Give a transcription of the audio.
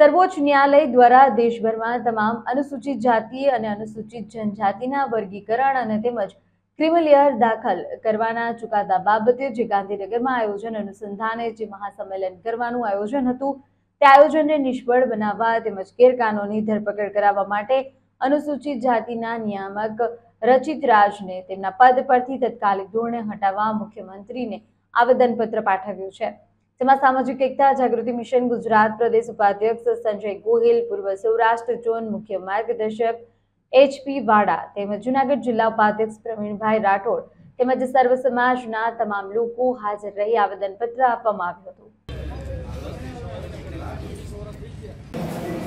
સર્વોચ્ચ ન્યાયાલય દ્વારા દેશભરમાં તમામ અનુસૂચિત જાતિ અને અનુસૂચિત જનજાતિના વર્ગીકરણ અને તેમજ ક્રિમિલિયર દાખલ કરવાના ચુકાદા બાબતે જે ગાંધીનગરમાં આયોજન અનુસંધાને જે મહાસંમેલન કરવાનું આયોજન હતું તે આયોજનને નિષ્ફળ બનાવવા તેમજ ગેરકાનૂની ધરપકડ કરાવવા માટે અનુસૂચિત જાતિના નિયામક રચિત રાજને તેમના પદ પરથી તત્કાલિક ધોરણે હટાવવા મુખ્યમંત્રીને આવેદનપત્ર પાઠવ્યું છે જેમાં સામાજિક એકતા જાગૃતિ મિશન ગુજરાત પ્રદેશ ઉપાધ્યક્ષ સંજય ગોહિલ પૂર્વ સૌરાષ્ટ્ર ઝોન મુખ્ય માર્ગદર્શક એચપી વાડા તેમજ જુનાગઢ જિલ્લા ઉપાધ્યક્ષ પ્રવીણભાઈ રાઠોડ તેમજ સર્વ સમાજના તમામ લોકો હાજર રહી આવેદનપત્ર આપવામાં આવ્યું હતું